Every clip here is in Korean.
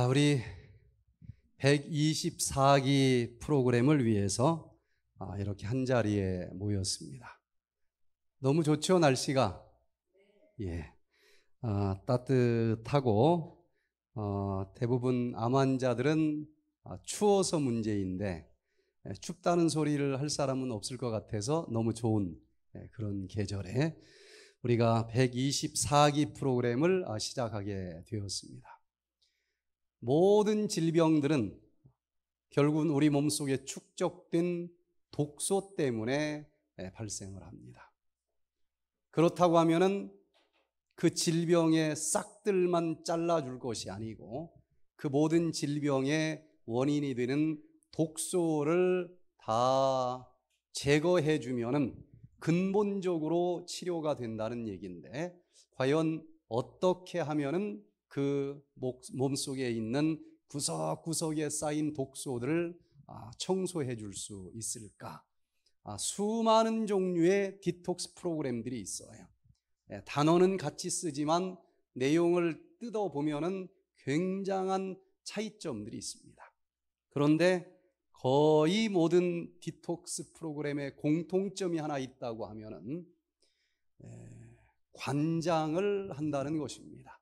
아, 우리 124기 프로그램을 위해서 아, 이렇게 한 자리에 모였습니다. 너무 좋죠 날씨가 예 아, 따뜻하고 어, 대부분 암 환자들은 아, 추워서 문제인데 예, 춥다는 소리를 할 사람은 없을 것 같아서 너무 좋은 예, 그런 계절에 우리가 124기 프로그램을 시작하게 되었습니다. 모든 질병들은 결국은 우리 몸속에 축적된 독소 때문에 예, 발생을 합니다. 그렇다고 하면은 그 질병의 싹들만 잘라줄 것이 아니고 그 모든 질병의 원인이 되는 독소를 다 제거해 주면은 근본적으로 치료가 된다는 얘기인데 과연 어떻게 하면은 그 몸속에 있는 구석구석에 쌓인 독소들을 아, 청소해 줄 수 있을까? 아, 수많은 종류의 디톡스 프로그램들이 있어요. 예, 단어는 같이 쓰지만 내용을 뜯어보면 굉장한 차이점들이 있습니다. 그런데 거의 모든 디톡스 프로그램의 공통점이 하나 있다고 하면 예, 관장을 한다는 것입니다.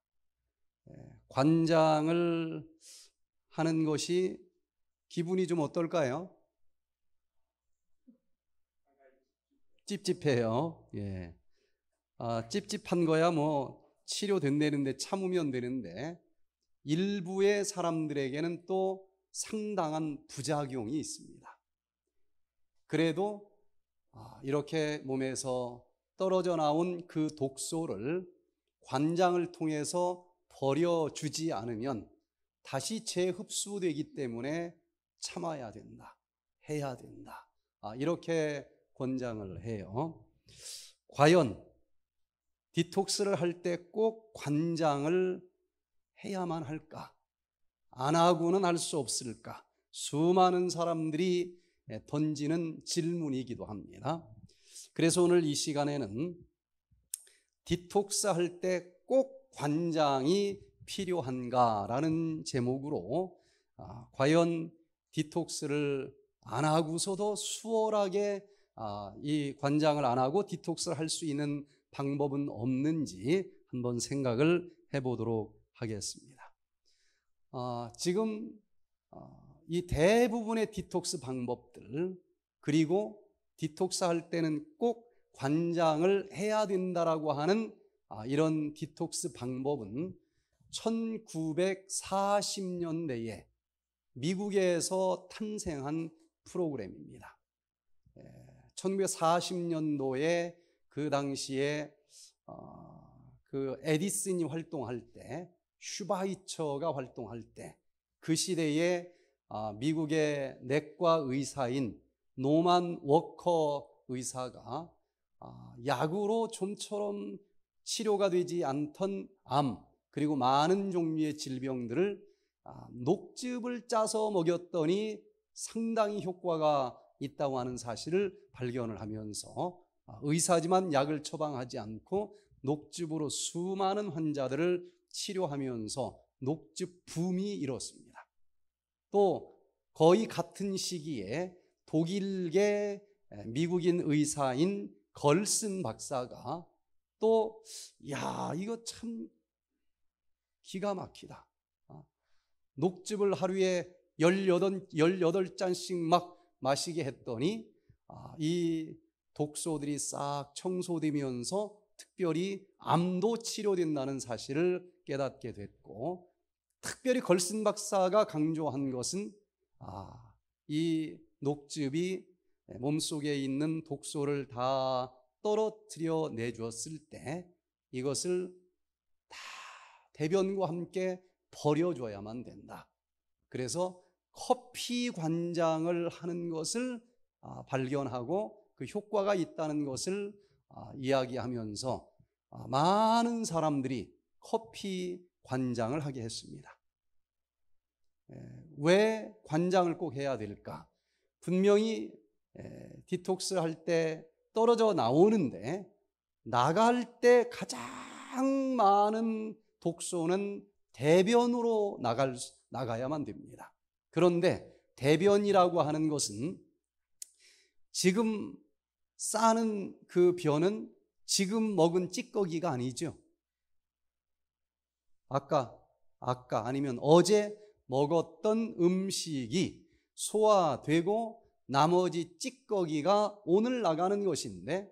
예, 관장을 하는 것이 기분이 좀 어떨까요? 찝찝해요. 예. 아, 찝찝한 거야 뭐 치료된다는데 참으면 되는데 일부의 사람들에게는 또 상당한 부작용이 있습니다. 그래도 아, 이렇게 몸에서 떨어져 나온 그 독소를 관장을 통해서 버려주지 않으면 다시 재흡수되기 때문에 참아야 된다. 해야 된다. 아, 이렇게 권장을 해요. 과연 디톡스를 할 때 꼭 관장을 해야만 할까? 안 하고는 할 수 없을까? 수많은 사람들이 던지는 질문이기도 합니다. 그래서 오늘 이 시간에는 디톡스 할때꼭 관장이 필요한가라는 제목으로 아, 과연 디톡스를 안 하고서도 수월하게 아, 이 관장을 안 하고 디톡스를 할 수 있는 방법은 없는지 한번 생각을 해보도록 하겠습니다. 아, 지금 이 대부분의 디톡스 방법들 그리고 디톡스 할 때는 꼭 관장을 해야 된다라고 하는 아, 이런 디톡스 방법은 1940년대에 미국에서 탄생한 프로그램입니다. 1940년도에 예, 그 당시에 어, 그 에디슨이 활동할 때 슈바이처가 활동할 때 그 시대에 아, 미국의 내과 의사인 노만 워커 의사가 약으로 아, 좀처럼 치료가 되지 않던 암, 그리고 많은 종류의 질병들을 아, 녹즙을 짜서 먹였더니 상당히 효과가 있다고 하는 사실을 발견을 하면서 아, 의사지만 약을 처방하지 않고 녹즙으로 수많은 환자들을 치료하면서 녹즙 붐이 일었습니다. 또 거의 같은 시기에 독일계 미국인 의사인 걸슨 박사가 또, 야, 이거 참 기가 막히다. 아, 녹즙을 하루에 18, 18잔씩 막 마시게 했더니 아, 이 독소들이 싹 청소되면서 특별히 암도 치료된다는 사실을 깨닫게 됐고 특별히 걸슨 박사가 강조한 것은 아, 이 녹즙이 몸속에 있는 독소를 다 떨어뜨려 내주었을 때 이것을 다 대변과 함께 버려줘야만 된다. 그래서 커피 관장을 하는 것을 아, 발견하고 그 효과가 있다는 것을 아, 이야기하면서 아, 많은 사람들이 커피 관장을 하게 했습니다. 왜 관장을 꼭 해야 될까? 분명히 디톡스 할때 떨어져 나오는데 나갈 때 가장 많은 독소는 대변으로 나갈, 나가야만 됩니다. 그런데 대변이라고 하는 것은 지금 싸는 그 변은 지금 먹은 찌꺼기가 아니죠. 아까, 아까 아니면 어제 먹었던 음식이 소화되고 나머지 찌꺼기가 오늘 나가는 것인데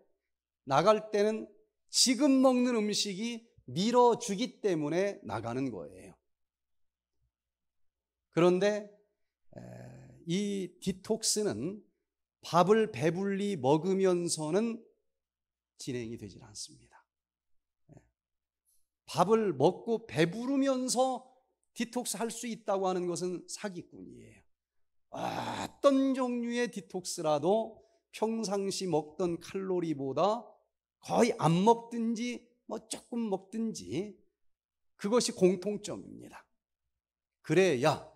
나갈 때는 지금 먹는 음식이 밀어주기 때문에 나가는 거예요. 그런데 이 디톡스는 밥을 배불리 먹으면서는 진행이 되질 않습니다. 예. 밥을 먹고 배부르면서 디톡스 할 수 있다고 하는 것은 사기꾼이에요. 아, 어떤 종류의 디톡스라도 평상시 먹던 칼로리보다 거의 안 먹든지 뭐 조금 먹든지 그것이 공통점입니다. 그래야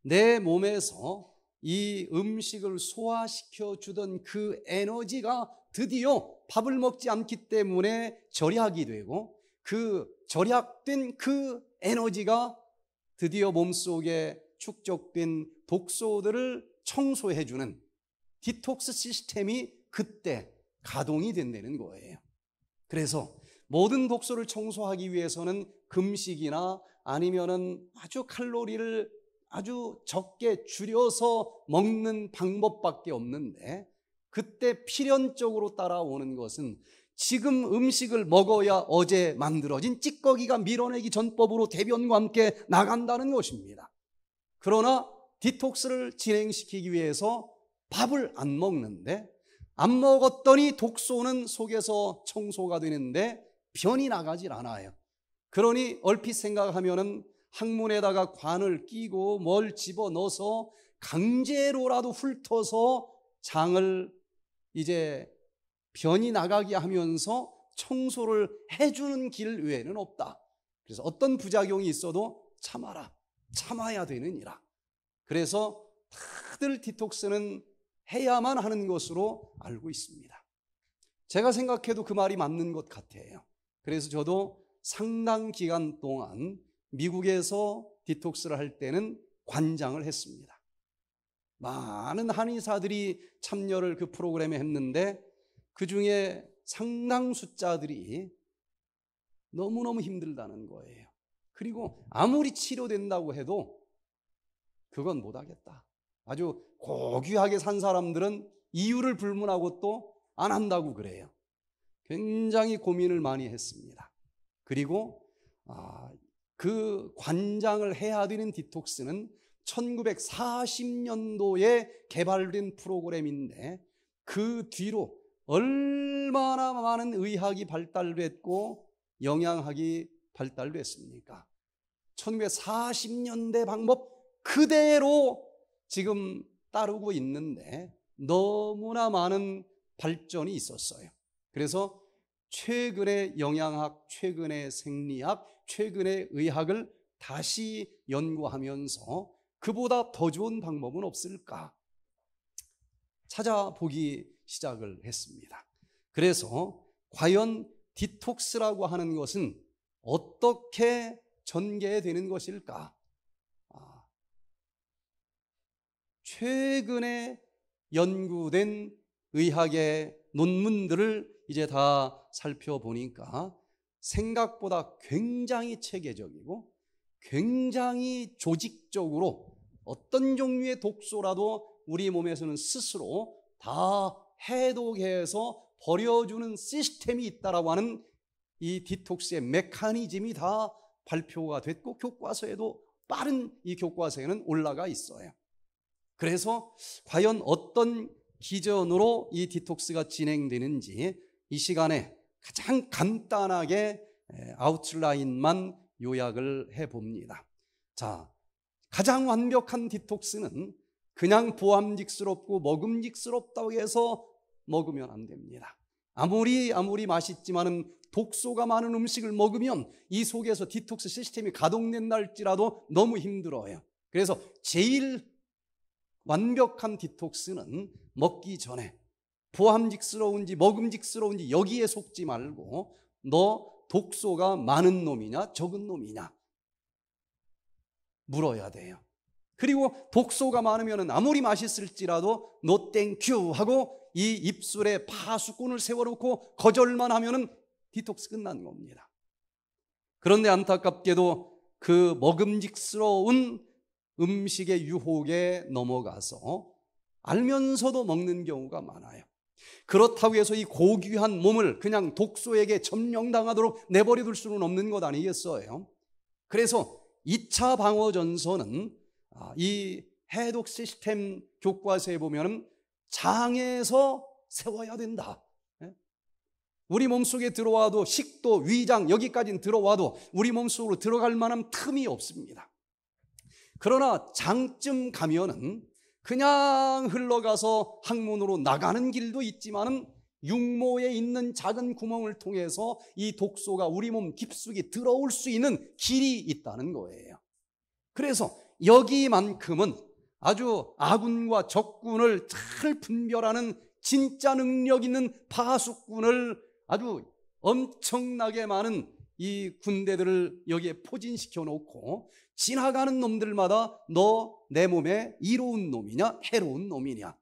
내 몸에서 이 음식을 소화시켜 주던 그 에너지가 드디어 밥을 먹지 않기 때문에 절약이 되고 그 절약된 그 에너지가 드디어 몸속에 축적된 독소들을 청소해주는 디톡스 시스템이 그때 가동이 된다는 거예요. 그래서 모든 독소를 청소하기 위해서는 금식이나 아니면은 아주 칼로리를 아주 적게 줄여서 먹는 방법밖에 없는데 그때 필연적으로 따라오는 것은 지금 음식을 먹어야 어제 만들어진 찌꺼기가 밀어내기 전법으로 대변과 함께 나간다는 것입니다. 그러나 디톡스를 진행시키기 위해서 밥을 안 먹는데 안 먹었더니 독소는 속에서 청소가 되는데 변이 나가질 않아요. 그러니 얼핏 생각하면은 항문에다가 관을 끼고 뭘 집어 넣어서 강제로라도 훑어서 장을 이제 변이 나가게 하면서 청소를 해주는 길 외에는 없다. 그래서 어떤 부작용이 있어도 참아라. 참아야 되느니라. 그래서 다들 디톡스는 해야만 하는 것으로 알고 있습니다. 제가 생각해도 그 말이 맞는 것 같아요. 그래서 저도 상당 기간 동안 미국에서 디톡스를 할 때는 관장을 했습니다. 많은 한의사들이 참여를 그 프로그램에 했는데 그 중에 상당 숫자들이 너무너무 힘들다는 거예요. 그리고 아무리 치료된다고 해도 그건 못하겠다. 아주 고귀하게 산 사람들은 이유를 불문하고 또 안 한다고 그래요. 굉장히 고민을 많이 했습니다. 그리고 아, 그 관장을 해야 되는 디톡스는 1940년도에 개발된 프로그램인데 그 뒤로 얼마나 많은 의학이 발달됐고 영양학이 발달됐습니까? 1940년대 방법 그대로 지금 따르고 있는데 너무나 많은 발전이 있었어요. 그래서 최근의 영양학, 최근의 생리학, 최근의 의학을 다시 연구하면서 그보다 더 좋은 방법은 없을까 찾아보기 시작을 했습니다. 그래서 과연 디톡스라고 하는 것은 어떻게 전개되는 것일까? 아, 최근에 연구된 의학의 논문들을 이제 다 살펴보니까 생각보다 굉장히 체계적이고 굉장히 조직적으로 어떤 종류의 독소라도 우리 몸에서는 스스로 다 해독해서 버려주는 시스템이 있다라고 하는 이 디톡스의 메커니즘이 다 발표가 됐고 교과서에도 빠른 이 교과서에는 올라가 있어요. 그래서 과연 어떤 기전으로 이 디톡스가 진행되는지 이 시간에 가장 간단하게 아웃라인만 요약을 해 봅니다. 자, 가장 완벽한 디톡스는 그냥 보암직스럽고 먹음직스럽다고 해서 먹으면 안 됩니다. 아무리 아무리 맛있지만은 독소가 많은 음식을 먹으면 이 속에서 디톡스 시스템이 가동된날지라도 너무 힘들어요. 그래서 제일 완벽한 디톡스는 먹기 전에 보함직스러운지 먹음직스러운지 여기에 속지 말고 너 독소가 많은 놈이냐 적은 놈이냐 물어야 돼요. 그리고 독소가 많으면 아무리 맛있을지라도 노 땡큐 하고 이 입술에 파수꾼을 세워놓고 거절만 하면 디톡스 끝난 겁니다. 그런데 안타깝게도 그 먹음직스러운 음식의 유혹에 넘어가서 알면서도 먹는 경우가 많아요. 그렇다고 해서 이 고귀한 몸을 그냥 독소에게 점령당하도록 내버려둘 수는 없는 것 아니겠어요? 그래서 2차 방어전선은 아, 이 해독 시스템 교과서에 보면 장에서 세워야 된다. 예? 우리 몸속에 들어와도 식도 위장 여기까지는 들어와도 우리 몸속으로 들어갈 만한 틈이 없습니다. 그러나 장쯤 가면은 그냥 흘러가서 항문으로 나가는 길도 있지만 육모에 있는 작은 구멍을 통해서 이 독소가 우리 몸 깊숙이 들어올 수 있는 길이 있다는 거예요. 그래서 여기만큼은 아주 아군과 적군을 잘 분별하는 진짜 능력 있는 파수꾼을 아주 엄청나게 많은 이 군대들을 여기에 포진시켜 놓고 지나가는 놈들마다 너 내 몸에 이로운 놈이냐 해로운 놈이냐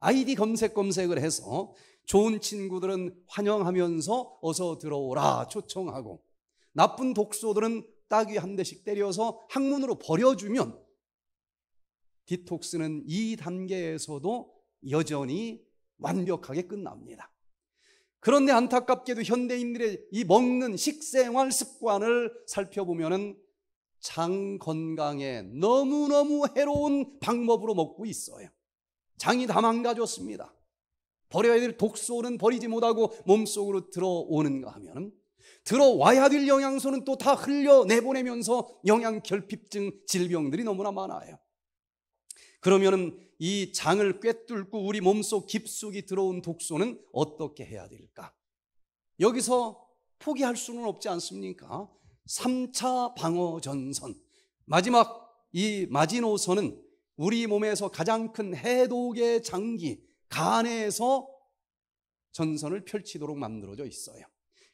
아이디 검색 검색을 해서 좋은 친구들은 환영하면서 어서 들어오라 초청하고 나쁜 독소들은 따귀 한 대씩 때려서 항문으로 버려주면 디톡스는 이 단계에서도 여전히 완벽하게 끝납니다. 그런데 안타깝게도 현대인들의 이 먹는 식생활 습관을 살펴보면은 장 건강에 너무너무 해로운 방법으로 먹고 있어요. 장이 다 망가졌습니다. 버려야 될 독소는 버리지 못하고 몸속으로 들어오는가 하면은 들어와야 될 영양소는 또 다 흘려내보내면서 영양결핍증 질병들이 너무나 많아요. 그러면이 장을 꿰뚫고 우리 몸속 깊숙이 들어온 독소는 어떻게 해야 될까? 여기서 포기할 수는 없지 않습니까? 3차 방어 전선. 마지막 이 마지노선은 우리 몸에서 가장 큰 해독의 장기, 간에서 전선을 펼치도록 만들어져 있어요.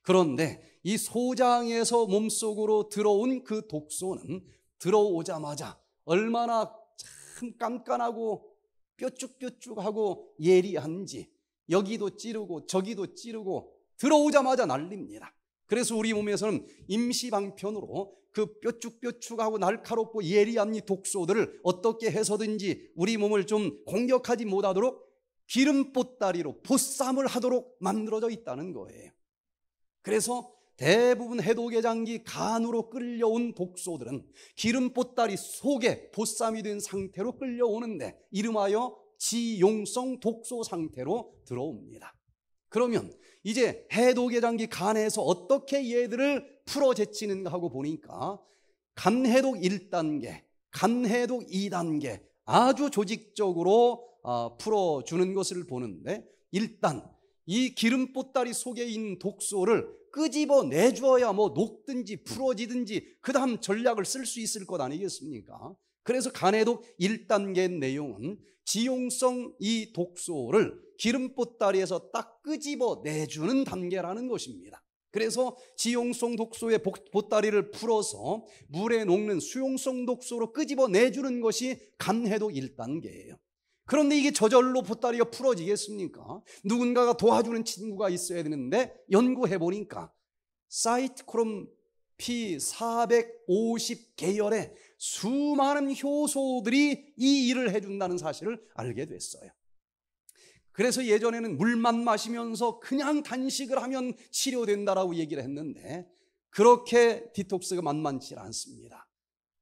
그런데 이 소장에서 몸속으로 들어온 그 독소는 들어오자마자 얼마나 참 깐깐하고 뾰쭉뾰쭉하고 예리한지 여기도 찌르고 저기도 찌르고 들어오자마자 날립니다. 그래서 우리 몸에서는 임시방편으로 그 뾰쭉뾰쭉하고 날카롭고 예리한 이 독소들을 어떻게 해서든지 우리 몸을 좀 공격하지 못하도록 기름보따리로 보쌈을 하도록 만들어져 있다는 거예요. 그래서 대부분 해독의장기 간으로 끌려온 독소들은 기름 보따리 속에 보쌈이 된 상태로 끌려오는데 이름하여 지용성 독소 상태로 들어옵니다. 그러면 이제 해독의장기 간에서 어떻게 얘들을 풀어 제치는가 하고 보니까 간해독 1단계, 간해독 2단계 아주 조직적으로 아, 풀어주는 것을 보는데 일단 이 기름 보따리 속에 있는 독소를 끄집어 내줘야 뭐 녹든지 풀어지든지 그 다음 전략을 쓸 수 있을 것 아니겠습니까? 그래서 간에도 1단계 내용은 지용성 이 독소를 기름 보따리에서 딱 끄집어 내주는 단계라는 것입니다. 그래서 지용성 독소의 보따리를 풀어서 물에 녹는 수용성 독소로 끄집어 내주는 것이 간해도 1단계예요. 그런데 이게 저절로 보따리가 풀어지겠습니까? 누군가가 도와주는 친구가 있어야 되는데 연구해보니까 사이트크롬 P450 계열의 수많은 효소들이 이 일을 해준다는 사실을 알게 됐어요. 그래서 예전에는 물만 마시면서 그냥 단식을 하면 치료된다라고 얘기를 했는데 그렇게 디톡스가 만만치 않습니다.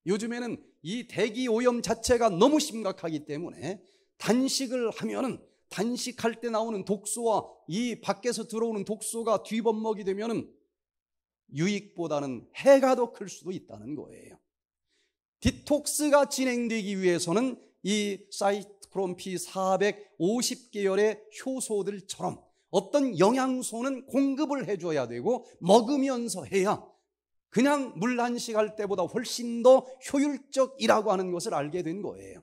요즘에는 이 대기 오염 자체가 너무 심각하기 때문에 단식을 하면은 단식할 때 나오는 독소와 이 밖에서 들어오는 독소가 뒤범벅이 되면은 유익보다는 해가 더 클 수도 있다는 거예요. 디톡스가 진행되기 위해서는 이 사이트크롬 P450계열의 효소들처럼 어떤 영양소는 공급을 해줘야 되고 먹으면서 해야 그냥 물 한식할 때보다 훨씬 더 효율적이라고 하는 것을 알게 된 거예요.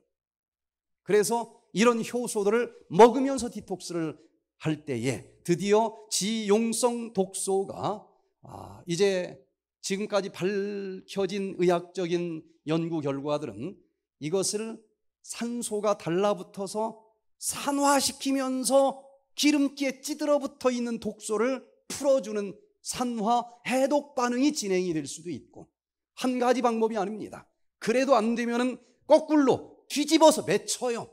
그래서 이런 효소들을 먹으면서 디톡스를 할 때에 드디어 지용성 독소가 아, 이제 지금까지 밝혀진 의학적인 연구 결과들은 이것을 산소가 달라붙어서 산화시키면서 기름기에 찌들어 붙어 있는 독소를 풀어주는 산화 해독 반응이 진행이 될 수도 있고 한 가지 방법이 아닙니다. 그래도 안 되면은 거꾸로 뒤집어서 맺혀요.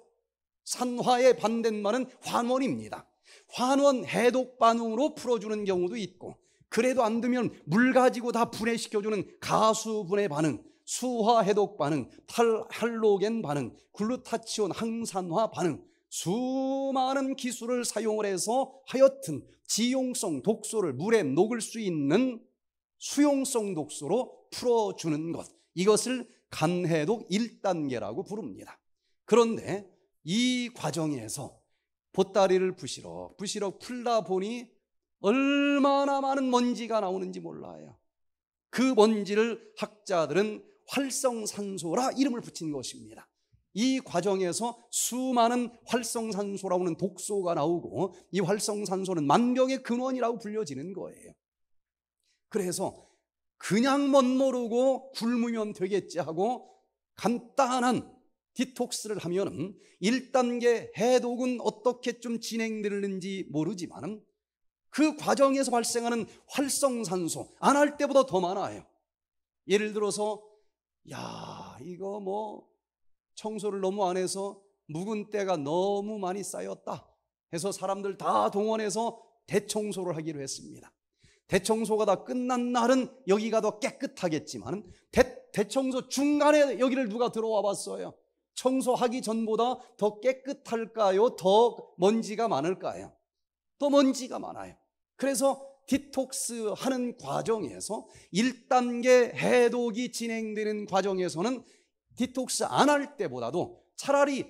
산화의 반대말은 환원입니다. 환원 해독 반응으로 풀어주는 경우도 있고 그래도 안 되면 물 가지고 다 분해시켜주는 가수분해 반응, 수화 해독 반응, 탈, 할로겐 반응, 글루타치온 항산화 반응 수많은 기술을 사용을 해서 하여튼 지용성 독소를 물에 녹을 수 있는 수용성 독소로 풀어주는 것 이것을 간해독 1단계라고 부릅니다. 그런데 이 과정에서 보따리를 부시럭 부시럭 풀다 보니 얼마나 많은 먼지가 나오는지 몰라요. 그 먼지를 학자들은 활성산소라 이름을 붙인 것입니다. 이 과정에서 수많은 활성산소라고는 독소가 나오고 이 활성산소는 만병의 근원이라고 불려지는 거예요. 그래서 그냥 멋모르고 굶으면 되겠지 하고 간단한 디톡스를 하면은 1단계 해독은 어떻게 좀 진행되는지 모르지만은 그 과정에서 발생하는 활성산소 안 할 때보다 더 많아요. 예를 들어서 야 이거 뭐 청소를 너무 안 해서 묵은 때가 너무 많이 쌓였다 해서 사람들 다 동원해서 대청소를 하기로 했습니다. 대청소가 다 끝난 날은 여기가 더 깨끗하겠지만 대, 대청소 중간에 여기를 누가 들어와 봤어요. 청소하기 전보다 더 깨끗할까요? 더 먼지가 많을까요? 더 먼지가 많아요. 그래서 디톡스 하는 과정에서 1단계 해독이 진행되는 과정에서는 디톡스 안 할 때보다도 차라리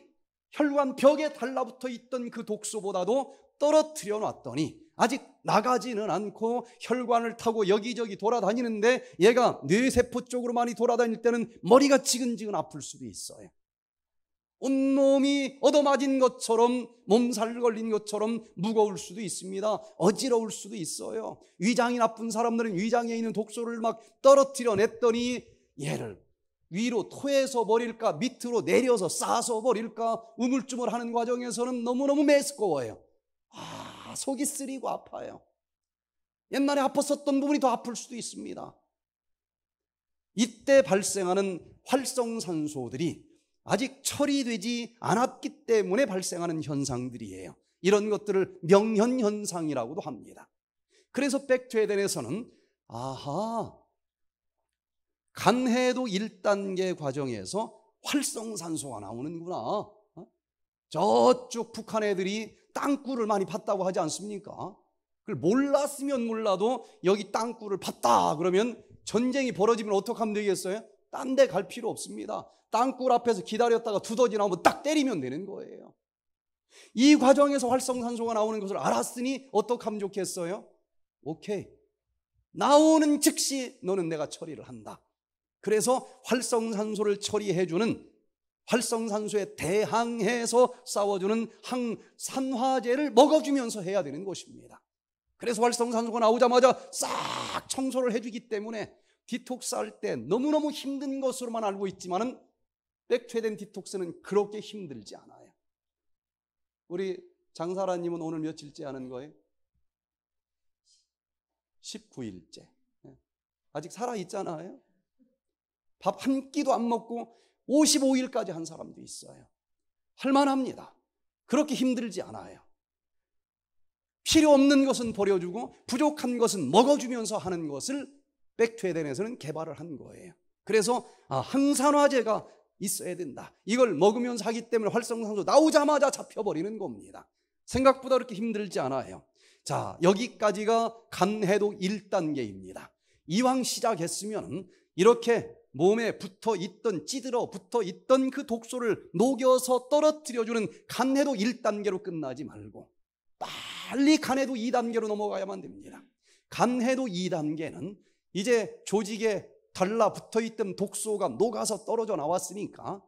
혈관 벽에 달라붙어 있던 그 독소보다도 떨어뜨려 놨더니 아직 나가지는 않고 혈관을 타고 여기저기 돌아다니는데 얘가 뇌세포 쪽으로 많이 돌아다닐 때는 머리가 지근지근 아플 수도 있어요. 온몸이 얻어맞은 것처럼 몸살 걸린 것처럼 무거울 수도 있습니다. 어지러울 수도 있어요. 위장이 나쁜 사람들은 위장에 있는 독소를 막 떨어뜨려 냈더니 얘를 위로 토해서 버릴까 밑으로 내려서 싸서 버릴까 우물쭈물 하는 과정에서는 너무너무 메스꺼워요 아, 속이 쓰리고 아파요. 옛날에 아팠었던 부분이 더 아플 수도 있습니다. 이때 발생하는 활성산소들이 아직 처리되지 않았기 때문에 발생하는 현상들이에요. 이런 것들을 명현현상이라고도 합니다. 그래서 백트에덴에서는 아하 간해도 1단계 과정에서 활성산소가 나오는구나. 어? 저쪽 북한 애들이 땅굴을 많이 팠다고 하지 않습니까? 그걸 몰랐으면 몰라도 여기 땅굴을 팠다 그러면 전쟁이 벌어지면 어떡하면 되겠어요? 딴 데 갈 필요 없습니다. 땅굴 앞에서 기다렸다가 두더지 나오면 딱 때리면 되는 거예요. 이 과정에서 활성산소가 나오는 것을 알았으니 어떡하면 좋겠어요? 오케이. 나오는 즉시 너는 내가 처리를 한다. 그래서 활성산소를 처리해주는 활성산소에 대항해서 싸워주는 항산화제를 먹어주면서 해야 되는 것입니다. 그래서 활성산소가 나오자마자 싹 청소를 해주기 때문에 디톡스 할 때 너무너무 힘든 것으로만 알고 있지만은 백퇴된 디톡스는 그렇게 힘들지 않아요. 우리 장사라님은 오늘 며칠째 하는 거예요? 19일째. 예. 아직 살아있잖아요. 밥 한 끼도 안 먹고 55일까지 한 사람도 있어요. 할만합니다. 그렇게 힘들지 않아요. 필요 없는 것은 버려주고 부족한 것은 먹어주면서 하는 것을 백퇴된에서는 개발을 한 거예요. 그래서 아, 항산화제가 있어야 된다. 이걸 먹으면서 하기 때문에 활성산소 나오자마자 잡혀버리는 겁니다. 생각보다 그렇게 힘들지 않아요. 자, 여기까지가 간해도 1단계입니다. 이왕 시작했으면 이렇게 몸에 붙어 있던 찌들어 붙어 있던 그 독소를 녹여서 떨어뜨려주는 간해도 1단계로 끝나지 말고 빨리 간해도 2단계로 넘어가야만 됩니다. 간해도 2단계는 이제 조직의 달라붙어 있던 독소가 녹아서 떨어져 나왔으니까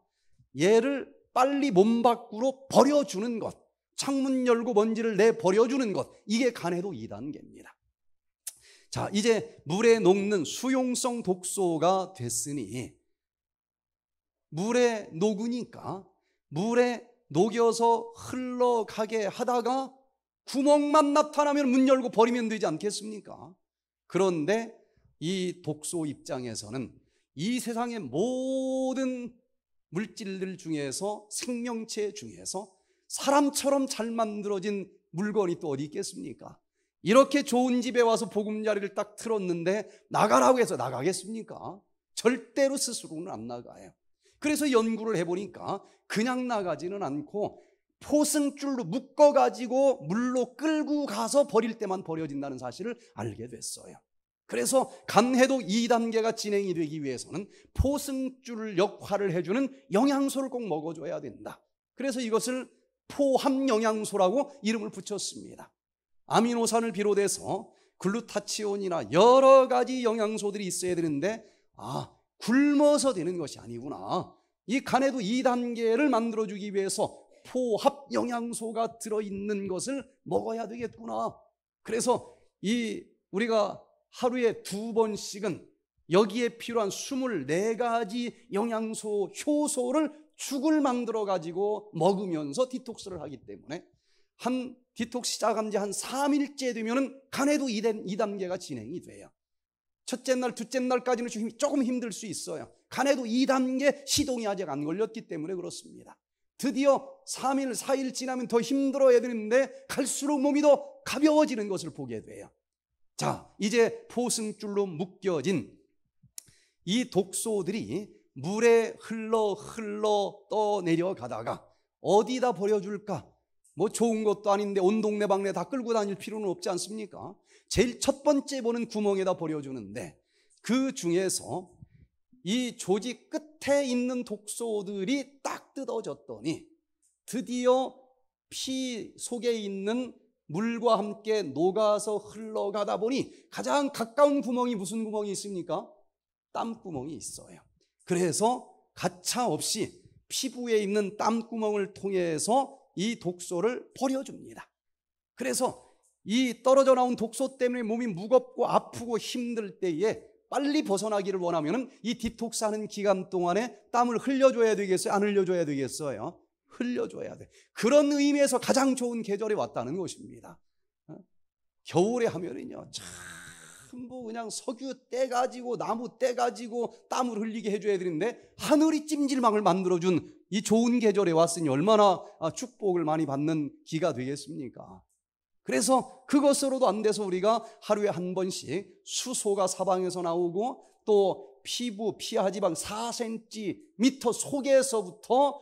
얘를 빨리 몸 밖으로 버려주는 것. 창문 열고 먼지를 내 버려주는 것. 이게 간해도 2단계입니다. 자, 이제 물에 녹는 수용성 독소가 됐으니 물에 녹으니까 물에 녹여서 흘러가게 하다가 구멍만 나타나면 문 열고 버리면 되지 않겠습니까? 그런데 이 독소 입장에서는 이 세상의 모든 물질들 중에서 생명체 중에서 사람처럼 잘 만들어진 물건이 또 어디 있겠습니까? 이렇게 좋은 집에 와서 보금자리를 딱 틀었는데 나가라고 해서 나가겠습니까? 절대로 스스로는 안 나가요. 그래서 연구를 해보니까 그냥 나가지는 않고 포승줄로 묶어가지고 물로 끌고 가서 버릴 때만 버려진다는 사실을 알게 됐어요. 그래서 간해도 2단계가 진행이 되기 위해서는 포승줄 역할을 해주는 영양소를 꼭 먹어줘야 된다. 그래서 이것을 포함 영양소라고 이름을 붙였습니다. 아미노산을 비롯해서 글루타치온이나 여러 가지 영양소들이 있어야 되는데 아 굶어서 되는 것이 아니구나. 이 간에도 2단계를 만들어주기 위해서 포합 영양소가 들어있는 것을 먹어야 되겠구나. 그래서 이 우리가 하루에 두 번씩은 여기에 필요한 24가지 영양소, 효소를 죽을 만들어 가지고 먹으면서 디톡스를 하기 때문에 한 디톡스 시작한 지 한 3일째 되면은 간에도 2단계가 진행이 돼요. 첫째 날, 둘째 날까지는 조금 힘들 수 있어요. 간에도 2단계 시동이 아직 안 걸렸기 때문에 그렇습니다. 드디어 3일, 4일 지나면 더 힘들어야 되는데 갈수록 몸이 더 가벼워지는 것을 보게 돼요. 자, 이제 포승줄로 묶여진 이 독소들이 물에 흘러 흘러 떠내려가다가 어디다 버려줄까? 뭐 좋은 것도 아닌데 온 동네 방네 다 끌고 다닐 필요는 없지 않습니까? 제일 첫 번째 보는 구멍에다 버려주는데 그 중에서 이조직 끝에 있는 독소들이 딱 뜯어졌더니 드디어 피 속에 있는 물과 함께 녹아서 흘러가다 보니 가장 가까운 구멍이 무슨 구멍이 있습니까? 땀구멍이 있어요. 그래서 가차 없이 피부에 있는 땀구멍을 통해서 이 독소를 버려줍니다. 그래서 이 떨어져 나온 독소 때문에 몸이 무겁고 아프고 힘들 때에 빨리 벗어나기를 원하면 이 디톡스하는 기간 동안에 땀을 흘려줘야 되겠어요? 안 흘려줘야 되겠어요? 흘려줘야 돼. 그런 의미에서 가장 좋은 계절이 왔다는 것입니다. 어? 겨울에 하면은요, 참, 뭐, 그냥 석유 떼가지고, 나무 떼가지고, 땀을 흘리게 해줘야 되는데, 하늘이 찜질망을 만들어준 이 좋은 계절에 왔으니 얼마나 아, 축복을 많이 받는 기가 되겠습니까? 그래서 그것으로도 안 돼서 우리가 하루에 한 번씩 수소가 사방에서 나오고, 또 피부, 피하지방 4cm 속에서부터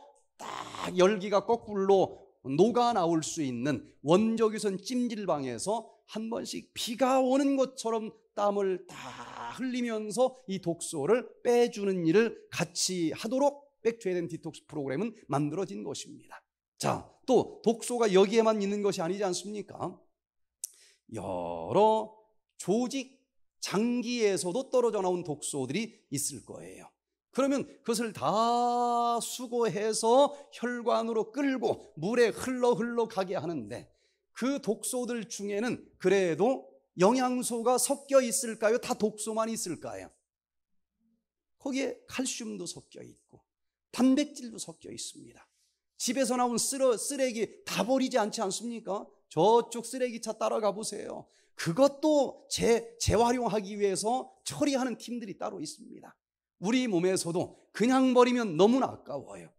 딱 열기가 거꾸로 녹아 나올 수 있는 원적유선 찜질방에서 한 번씩 비가 오는 것처럼 땀을 다 흘리면서 이 독소를 빼주는 일을 같이 하도록 백트에덴 디톡스 프로그램은 만들어진 것입니다. 자, 또 독소가 여기에만 있는 것이 아니지 않습니까? 여러 조직 장기에서도 떨어져 나온 독소들이 있을 거예요. 그러면 그것을 다 수거해서 혈관으로 끌고 물에 흘러 흘러 가게 하는데 그 독소들 중에는 그래도 영양소가 섞여 있을까요? 다 독소만 있을까요? 거기에 칼슘도 섞여 있고 단백질도 섞여 있습니다. 집에서 나온 쓰러, 쓰레기 다 버리지 않지 않습니까? 저쪽 쓰레기차 따라가 보세요. 그것도 재, 재활용하기 위해서 처리하는 팀들이 따로 있습니다. 우리 몸에서도 그냥 버리면 너무나 아까워요.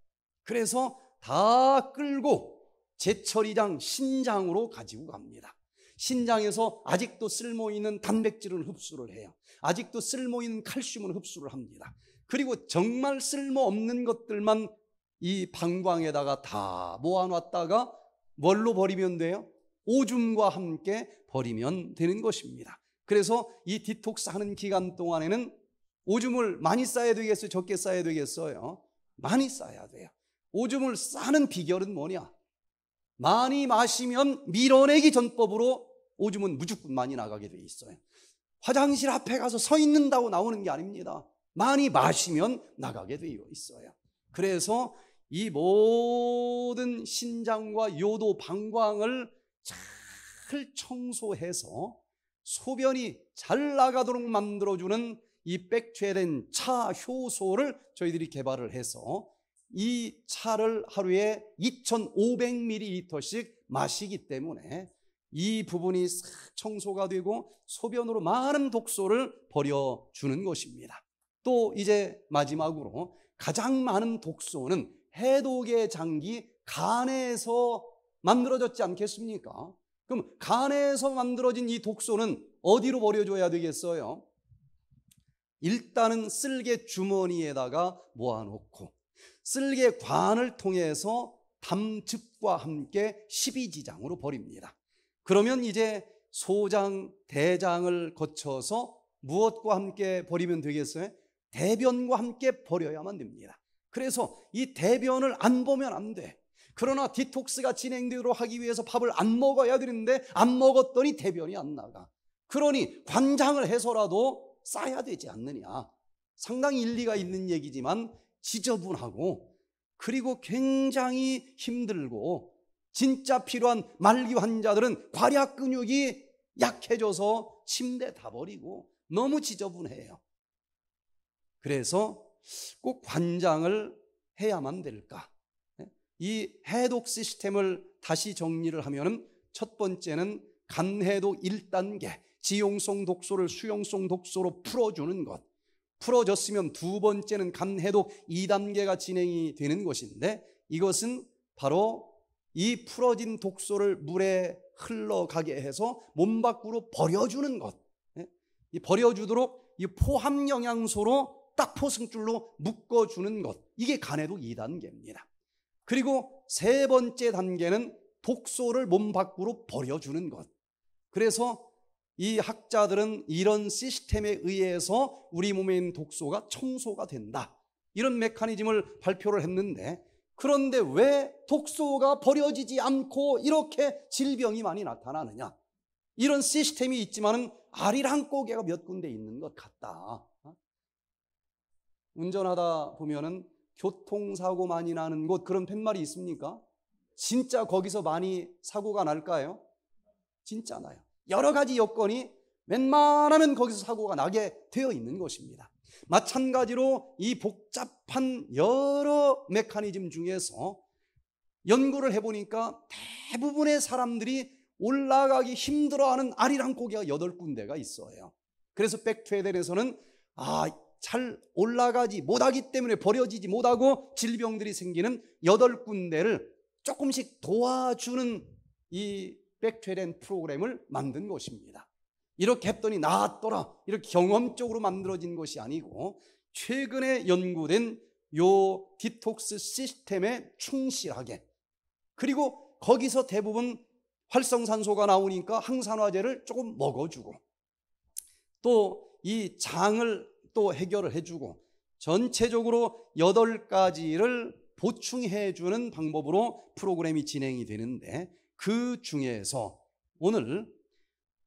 그래서 다 끌고 제철이장 신장으로 가지고 갑니다. 신장에서 아직도 쓸모 있는 단백질을 흡수를 해요. 아직도 쓸모 있는 칼슘을 흡수를 합니다. 그리고 정말 쓸모 없는 것들만 이 방광에다가 다 모아놨다가 뭘로 버리면 돼요? 오줌과 함께 버리면 되는 것입니다. 그래서 이 디톡스 하는 기간 동안에는 오줌을 많이 싸야 되겠어요? 적게 싸야 되겠어요? 많이 싸야 돼요. 오줌을 싸는 비결은 뭐냐? 많이 마시면 밀어내기 전법으로 오줌은 무조건 많이 나가게 돼 있어요. 화장실 앞에 가서 서 있는다고 나오는 게 아닙니다. 많이 마시면 나가게 되어 있어요. 그래서 이 모든 신장과 요도 방광을 잘 청소해서 소변이 잘 나가도록 만들어주는 이 백최된 차 효소를 저희들이 개발을 해서 이 차를 하루에 2,500ml씩 마시기 때문에 이 부분이 청소가 되고 소변으로 많은 독소를 버려주는 것입니다. 또 이제 마지막으로 가장 많은 독소는 해독의 장기 간에서 만들어졌지 않겠습니까? 그럼 간에서 만들어진 이 독소는 어디로 버려줘야 되겠어요? 일단은 쓸개 주머니에다가 모아놓고 쓸개 관을 통해서 담즙과 함께 12지장으로 버립니다. 그러면 이제 소장, 대장을 거쳐서 무엇과 함께 버리면 되겠어요? 대변과 함께 버려야만 됩니다. 그래서 이 대변을 안 보면 안 돼. 그러나 디톡스가 진행되도록 하기 위해서 밥을 안 먹어야 되는데 안 먹었더니 대변이 안 나가. 그러니 관장을 해서라도 싸야 되지 않느냐. 상당히 일리가 있는 얘기지만 지저분하고 그리고 굉장히 힘들고 진짜 필요한 말기 환자들은 괄약 근육이 약해져서 침대 다 버리고 너무 지저분해요. 그래서 꼭 관장을 해야만 될까? 예? 이 해독 시스템을 다시 정리를 하면 첫 번째는 간해독 1단계 지용성 독소를 수용성 독소로 풀어주는 것. 풀어졌으면 두 번째는 간해독 2단계가 진행이 되는 것인데 이것은 바로 이 풀어진 독소를 물에 흘러가게 해서 몸 밖으로 버려주는 것. 예? 버려주도록 이 포함 영양소로 딱 포승줄로 묶어주는 것. 이게 간해독 2단계입니다. 그리고 세 번째 단계는 독소를 몸 밖으로 버려주는 것. 그래서 이 학자들은 이런 시스템에 의해서 우리 몸에 있는 독소가 청소가 된다. 이런 메커니즘을 발표를 했는데 그런데 왜 독소가 버려지지 않고 이렇게 질병이 많이 나타나느냐? 이런 시스템이 있지만 아리랑 고개가몇 군데 있는 것 같다. 운전하다 보면은 교통사고 많이 나는 곳 그런 팻말이 있습니까? 진짜 거기서 많이 사고가 날까요? 진짜 나요. 여러 가지 여건이 웬만하면 거기서 사고가 나게 되어 있는 것입니다. 마찬가지로 이 복잡한 여러 메커니즘 중에서 연구를 해보니까 대부분의 사람들이 올라가기 힘들어하는 아리랑 고개가 여덟 군데가 있어요. 그래서 백투에덴에서는 아, 잘 올라가지 못하기 때문에 버려지지 못하고 질병들이 생기는 여덟 군데를 조금씩 도와주는 이 백퇴된 프로그램을 만든 것입니다. 이렇게 했더니 나았더라. 이렇게 경험적으로 만들어진 것이 아니고 최근에 연구된 요 디톡스 시스템에 충실하게 그리고 거기서 대부분 활성산소가 나오니까 항산화제를 조금 먹어주고 또 이 장을 또 해결을 해주고 전체적으로 여 가지를 보충해주는 방법으로 프로그램이 진행이 되는데 그 중에서 오늘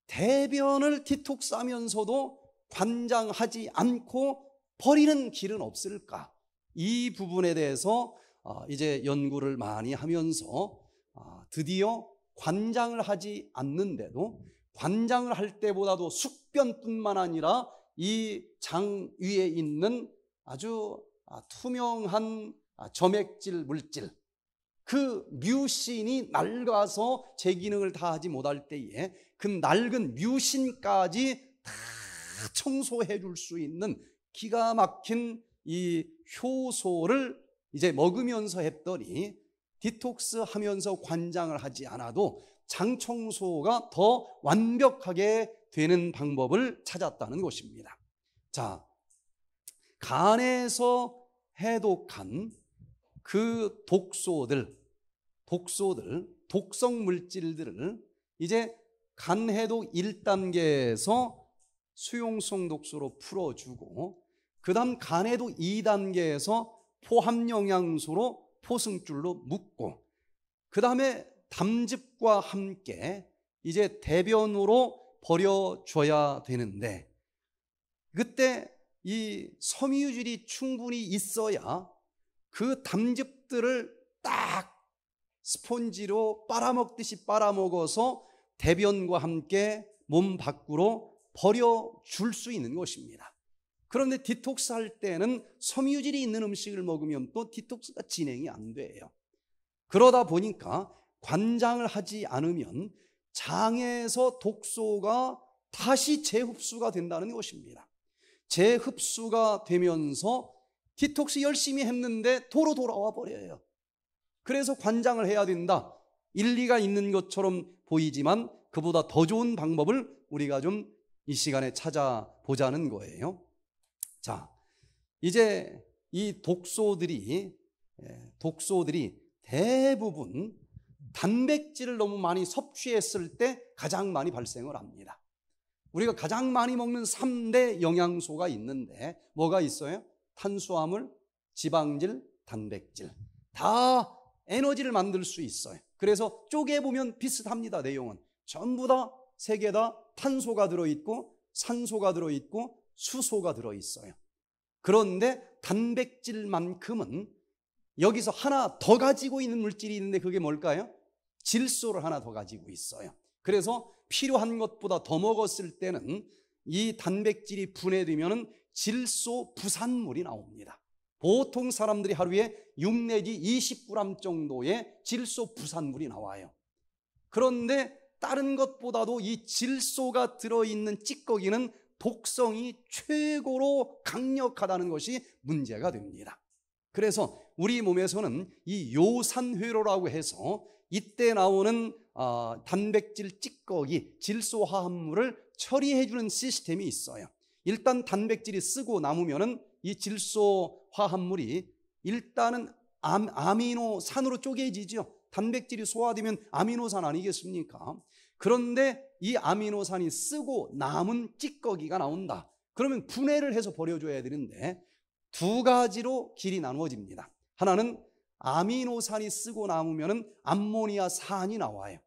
대변을 티톡싸면서도 관장하지 않고 버리는 길은 없을까? 이 부분에 대해서 어, 이제 연구를 많이 하면서 아, 드디어 관장을 하지 않는데도 관장을 할 때보다도 숙변뿐만 아니라 이 장 위에 있는 아주 아, 투명한 아, 점액질 물질 그 뮤신이 낡아서 제 기능을 다 하지 못할 때에 그 낡은 뮤신까지 다 청소해 줄 수 있는 기가 막힌 이 효소를 이제 먹으면서 했더니 디톡스 하면서 관장을 하지 않아도 장 청소가 더 완벽하게 되는 방법을 찾았다는 것입니다. 자, 간에서 해독한 그 독소들, 독소들, 독성 물질들을 이제 간해독 1단계에서 수용성 독소로 풀어주고 그다음 간해독 2단계에서 포함 영양소로 포승줄로 묶고 그다음에 담즙과 함께 이제 대변으로 버려줘야 되는데 그때 이 섬유질이 충분히 있어야 그 담즙들을 딱 스폰지로 빨아먹듯이 빨아먹어서 대변과 함께 몸 밖으로 버려줄 수 있는 것입니다. 그런데 디톡스 할 때는 섬유질이 있는 음식을 먹으면 또 디톡스가 진행이 안 돼요. 그러다 보니까 관장을 하지 않으면 장에서 독소가 다시 재흡수가 된다는 것입니다. 재흡수가 되면서 디톡스 열심히 했는데 도로 돌아와 버려요. 그래서 관장을 해야 된다. 일리가 있는 것처럼 보이지만 그보다 더 좋은 방법을 우리가 좀 이 시간에 찾아보자는 거예요. 자, 이제 이 독소들이 예, 독소들이 대부분 단백질을 너무 많이 섭취했을 때 가장 많이 발생을 합니다. 우리가 가장 많이 먹는 3대 영양소가 있는데 뭐가 있어요? 탄수화물, 지방질, 단백질. 다 에너지를 만들 수 있어요. 그래서 쪼개보면 비슷합니다, 내용은. 전부 다 세 개 다 탄소가 들어있고, 산소가 들어있고, 수소가 들어있어요. 그런데 단백질만큼은 여기서 하나 더 가지고 있는 물질이 있는데 그게 뭘까요? 질소를 하나 더 가지고 있어요. 그래서 필요한 것보다 더 먹었을 때는 이 단백질이 분해되면 질소 부산물이 나옵니다. 보통 사람들이 하루에 6 내지 20g 정도의 질소 부산물이 나와요. 그런데 다른 것보다도 이 질소가 들어있는 찌꺼기는 독성이 최고로 강력하다는 것이 문제가 됩니다. 그래서 우리 몸에서는 이 요산회로라고 해서 이때 나오는 아, 단백질 찌꺼기, 질소화합물을 처리해주는 시스템이 있어요. 일단 단백질이 쓰고 남으면은 이 질소 화합물이 일단은 아미노산으로 쪼개지죠. 단백질이 소화되면 아미노산 아니겠습니까? 그런데 이 아미노산이 쓰고 남은 찌꺼기가 나온다. 그러면 분해를 해서 버려줘야 되는데 두 가지로 길이 나누어집니다. 하나는 아미노산이 쓰고 남으면 암모니아산이 나와요.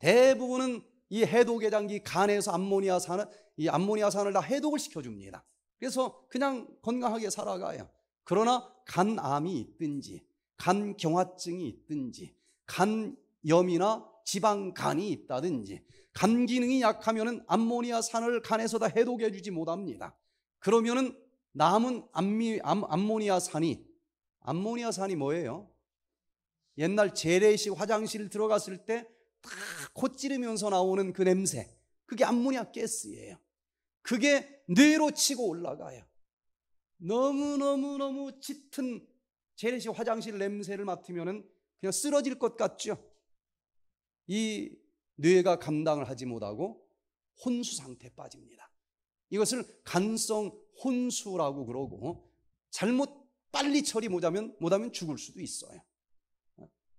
대부분은 이 해독계장기 간에서 암모니아산을 이 암모니아산을 다 해독을 시켜줍니다. 그래서 그냥 건강하게 살아가요. 그러나 간암이 있든지 간경화증이 있든지 간염이나 지방간이 있다든지 간 기능이 약하면 암모니아산을 간에서 다 해독해 주지 못합니다. 그러면 남은 암미, 암, 암모니아산이 암모니아산이 뭐예요? 옛날 재래식 화장실 들어갔을 때 코찌르면서 나오는 그 냄새 그게 암모니아 가스예요. 그게 뇌로 치고 올라가요. 너무너무너무 짙은 재래식 화장실 냄새를 맡으면 그냥 쓰러질 것 같죠. 이 뇌가 감당을 하지 못하고 혼수 상태에 빠집니다. 이것을 간성 혼수라고 그러고 잘못 빨리 처리 못하면, 못하면 죽을 수도 있어요.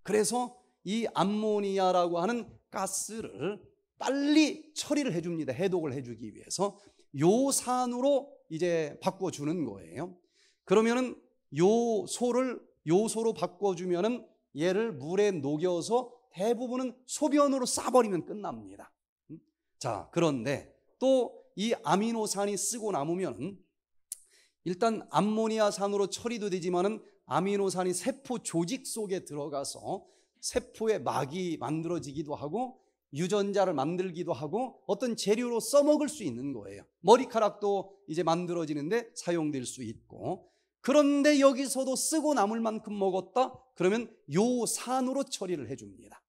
그래서 이 암모니아라고 하는 가스를 빨리 처리를 해줍니다. 해독을 해주기 위해서 요산으로 이제 바꿔주는 거예요. 그러면은 요소를 요소로 바꿔주면은 얘를 물에 녹여서 대부분은 소변으로 싸버리면 끝납니다. 음? 자, 그런데 또 이 아미노산이 쓰고 남으면 일단 암모니아산으로 처리도 되지만은 아미노산이 세포 조직 속에 들어가서 세포의 막이 만들어지기도 하고 유전자를 만들기도 하고 어떤 재료로 써먹을 수 있는 거예요. 머리카락도 이제 만들어지는데 사용될 수 있고 그런데 여기서도 쓰고 남을 만큼 먹었다? 그러면 요산으로 처리를 해줍니다.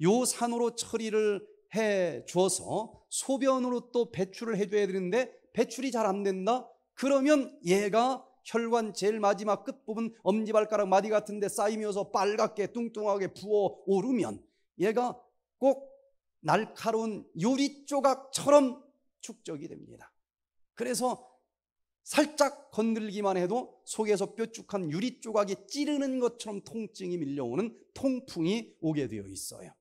요산으로 처리를 해 줘서 소변으로 또 배출을 해줘야 되는데 배출이 잘 안 된다? 그러면 얘가 혈관 제일 마지막 끝부분 엄지발가락 마디 같은데 쌓이면서 빨갛게 뚱뚱하게 부어 오르면 얘가 꼭 날카로운 유리 조각처럼 축적이 됩니다. 그래서 살짝 건들기만 해도 속에서 뾰족한 유리 조각이 찌르는 것처럼 통증이 밀려오는 통풍이 오게 되어 있어요.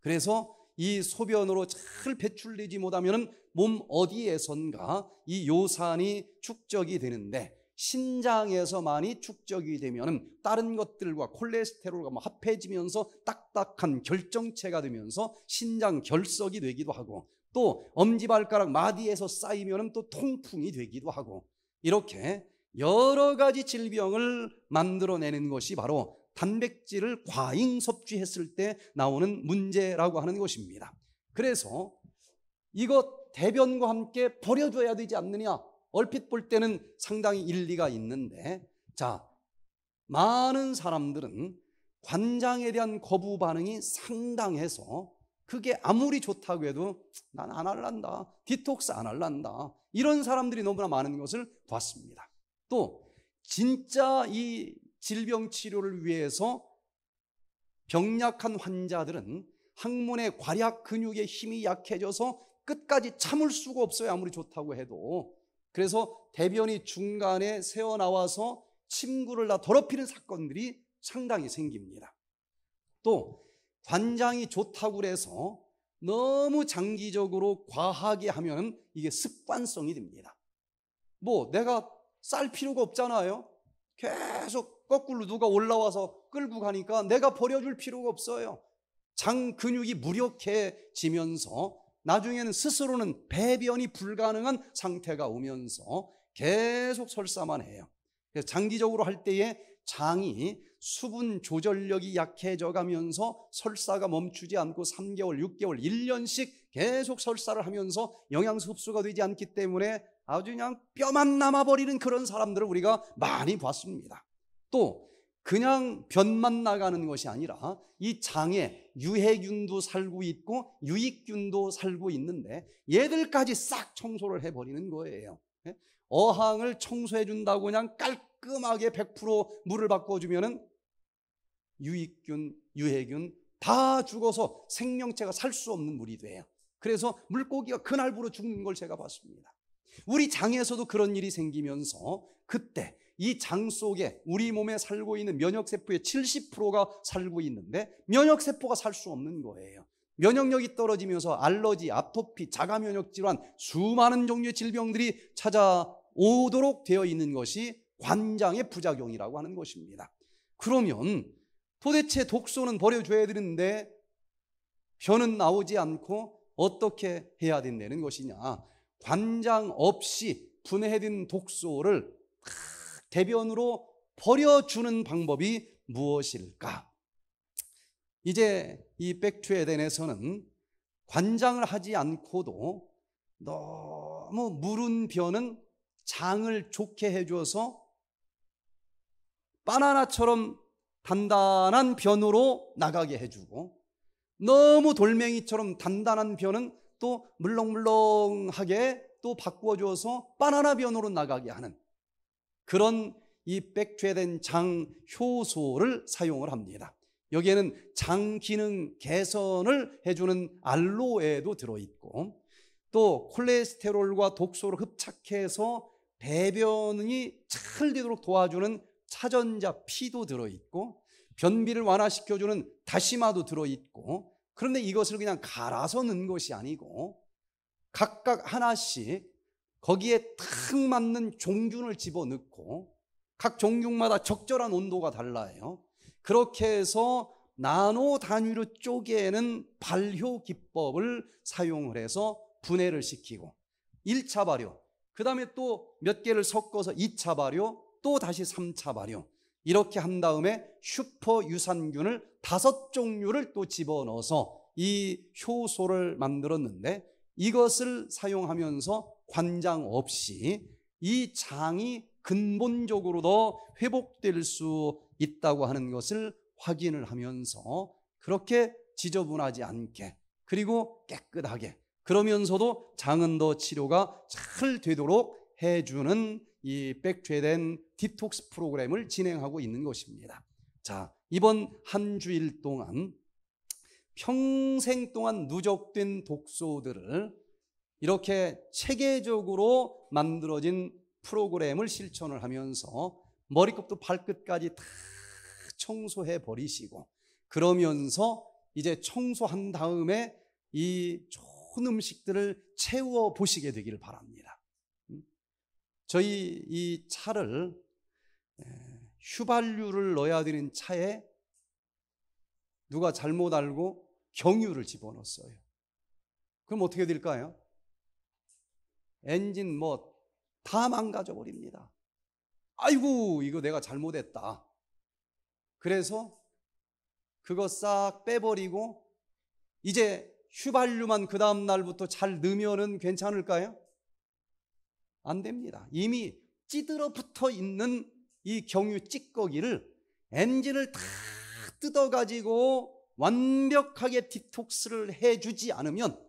그래서 이 소변으로 잘 배출되지 못하면 몸 어디에선가 이 요산이 축적이 되는데 신장에서 많이 축적이 되면 다른 것들과 콜레스테롤과 뭐 합해지면서 딱딱한 결정체가 되면서 신장 결석이 되기도 하고 또 엄지발가락 마디에서 쌓이면 또 통풍이 되기도 하고 이렇게 여러 가지 질병을 만들어내는 것이 바로 단백질을 과잉 섭취했을 때 나오는 문제라고 하는 것입니다. 그래서 이것 대변과 함께 버려줘야 되지 않느냐 얼핏 볼 때는 상당히 일리가 있는데, 자, 많은 사람들은 관장에 대한 거부 반응이 상당해서 그게 아무리 좋다고 해도 난 안 할란다. 디톡스 안 할란다. 이런 사람들이 너무나 많은 것을 봤습니다. 또, 진짜 이 질병 치료를 위해서 병약한 환자들은 항문의 괄약 근육의 힘이 약해져서 끝까지 참을 수가 없어요. 아무리 좋다고 해도. 그래서 대변이 중간에 새어나와서 침구를 다 더럽히는 사건들이 상당히 생깁니다. 또 관장이 좋다고 해서 너무 장기적으로 과하게 하면 이게 습관성이 됩니다. 뭐 내가 쌀 필요가 없잖아요. 계속 거꾸로 누가 올라와서 끌고 가니까 내가 버려줄 필요가 없어요. 장 근육이 무력해지면서 나중에는 스스로는 배변이 불가능한 상태가 오면서 계속 설사만 해요. 그래서 장기적으로 할 때에 장이 수분 조절력이 약해져 가면서 설사가 멈추지 않고 3개월, 6개월, 1년씩 계속 설사를 하면서 영양소 흡수가 되지 않기 때문에 아주 그냥 뼈만 남아버리는 그런 사람들을 우리가 많이 봤습니다. 또 그냥 변만 나가는 것이 아니라 이 장에 유해균도 살고 있고 유익균도 살고 있는데 얘들까지 싹 청소를 해버리는 거예요. 예? 어항을 청소해준다고 그냥 깔끔하게 100% 물을 바꿔주면 유익균, 유해균 다 죽어서 생명체가 살 수 없는 물이 돼요. 그래서 물고기가 그날부로 죽는 걸 제가 봤습니다. 우리 장에서도 그런 일이 생기면서 그때 이장 속에 우리 몸에 살고 있는 면역세포의 70%가 살고 있는데 면역세포가 살 수 없는 거예요. 면역력이 떨어지면서 알러지, 아토피, 자가면역 질환 수많은 종류의 질병들이 찾아오도록 되어 있는 것이 관장의 부작용이라고 하는 것입니다. 그러면 도대체 독소는 버려줘야 되는데 변은 나오지 않고 어떻게 해야 된다는 것이냐. 관장 없이 분해된 독소를 대변으로 버려주는 방법이 무엇일까? 이제 이 백투 에덴에서는 관장을 하지 않고도 너무 무른 변은 장을 좋게 해주서 바나나처럼 단단한 변으로 나가게 해주고 너무 돌멩이처럼 단단한 변은 또 물렁물렁하게 또 바꾸어줘서 바나나 변으로 나가게 하는 그런 이백퇴된장 효소를 사용을 합니다. 여기에는 장 기능 개선을 해주는 알로에도 들어있고 또 콜레스테롤과 독소를 흡착해서 배변이 잘 되도록 도와주는 차전자 피도 들어있고 변비를 완화시켜주는 다시마도 들어있고 그런데 이것을 그냥 갈아서 넣은 것이 아니고 각각 하나씩 거기에 탁 맞는 종균을 집어넣고 각 종균마다 적절한 온도가 달라요. 그렇게 해서 나노 단위로 쪼개는 발효 기법을 사용을 해서 분해를 시키고 1차 발효, 그 다음에 또 몇 개를 섞어서 2차 발효, 또 다시 3차 발효. 이렇게 한 다음에 슈퍼 유산균을 다섯 종류를 또 집어넣어서 이 효소를 만들었는데 이것을 사용하면서 관장 없이 이 장이 근본적으로 더 회복될 수 있다고 하는 것을 확인을 하면서 그렇게 지저분하지 않게 그리고 깨끗하게 그러면서도 장은 더 치료가 잘 되도록 해주는 이 백죄된 디톡스 프로그램을 진행하고 있는 것입니다. 자, 이번 한 주일 동안 평생 동안 누적된 독소들을 이렇게 체계적으로 만들어진 프로그램을 실천을 하면서 머리끝도 발끝까지 다 청소해 버리시고 그러면서 이제 청소한 다음에 이 좋은 음식들을 채워 보시게 되기를 바랍니다. 음? 저희 이 차를 휘발유를 넣어야 되는 차에 누가 잘못 알고 경유를 집어넣었어요. 그럼 어떻게 될까요? 엔진 뭐 다 망가져 버립니다. 아이고, 이거 내가 잘못했다. 그래서 그거 싹 빼버리고 이제 휘발유만 그 다음 날부터 잘 넣으면은 괜찮을까요? 안 됩니다. 이미 찌들어 붙어 있는 이 경유 찌꺼기를 엔진을 다 뜯어가지고 완벽하게 디톡스를 해주지 않으면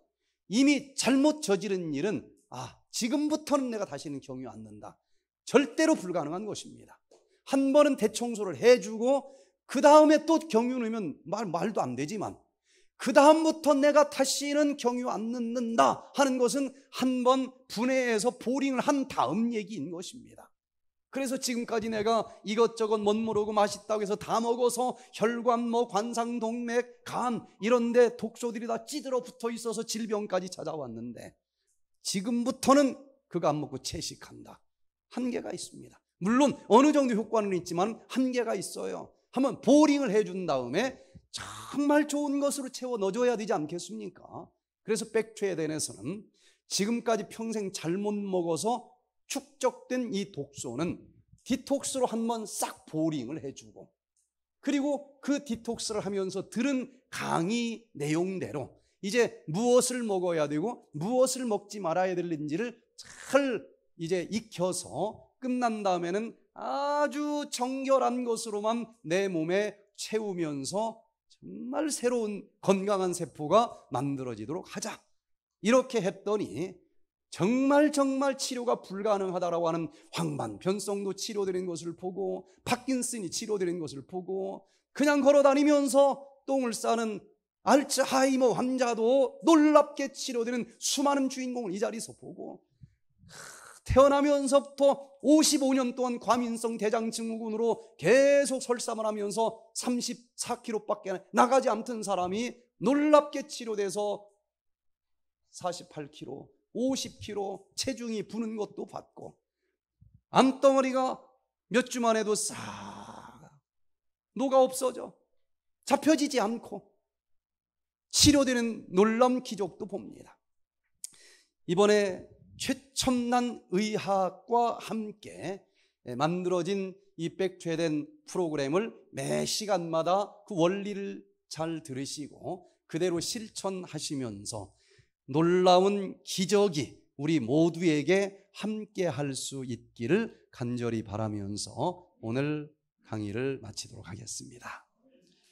이미 잘못 저지른 일은 아, 지금부터는 내가 다시는 경유 않는다. 절대로 불가능한 것입니다. 한 번은 대청소를 해주고 그 다음에 또 경유 넣으면 말, 말도 안 되지만 그 다음부터 내가 다시는 경유 안 넣는다 하는 것은 한 번 분해해서 보링을 한 다음 얘기인 것입니다. 그래서 지금까지 내가 이것저것 못 모르고 맛있다고 해서 다 먹어서 혈관, 뭐 관상동맥, 간 이런데 독소들이 다 찌들어 붙어 있어서 질병까지 찾아왔는데 지금부터는 그거 안 먹고 채식한다. 한계가 있습니다. 물론 어느 정도 효과는 있지만 한계가 있어요. 한번 보링을 해준 다음에 정말 좋은 것으로 채워 넣어줘야 되지 않겠습니까? 그래서 백초에 대해서는 지금까지 평생 잘못 먹어서 축적된 이 독소는 디톡스로 한번 싹 보링을 해주고 그리고 그 디톡스를 하면서 들은 강의 내용대로 이제 무엇을 먹어야 되고 무엇을 먹지 말아야 될는지를잘 이제 익혀서 끝난 다음에는 아주 정결한 것으로만 내 몸에 채우면서 정말 새로운 건강한 세포가 만들어지도록 하자. 이렇게 했더니 정말 정말 치료가 불가능하다라고 하는 황반변성도 치료되는 것을 보고 파킨슨이 치료되는 것을 보고 그냥 걸어다니면서 똥을 싸는 알츠하이머 환자도 놀랍게 치료되는 수많은 주인공을 이 자리에서 보고 태어나면서부터 55년 동안 과민성 대장증후군으로 계속 설사만 하면서 34kg밖에 나가지 않던 사람이 놀랍게 치료돼서 48kg, 50kg 체중이 부는 것도 봤고 암덩어리가 몇 주만 해도 싹 녹아 없어져 잡혀지지 않고 치료되는 놀람 기적도 봅니다. 이번에 최첨단 의학과 함께 만들어진 이 백죄된 프로그램을 매 시간마다 그 원리를 잘 들으시고 그대로 실천하시면서 놀라운 기적이 우리 모두에게 함께 할 수 있기를 간절히 바라면서 오늘 강의를 마치도록 하겠습니다.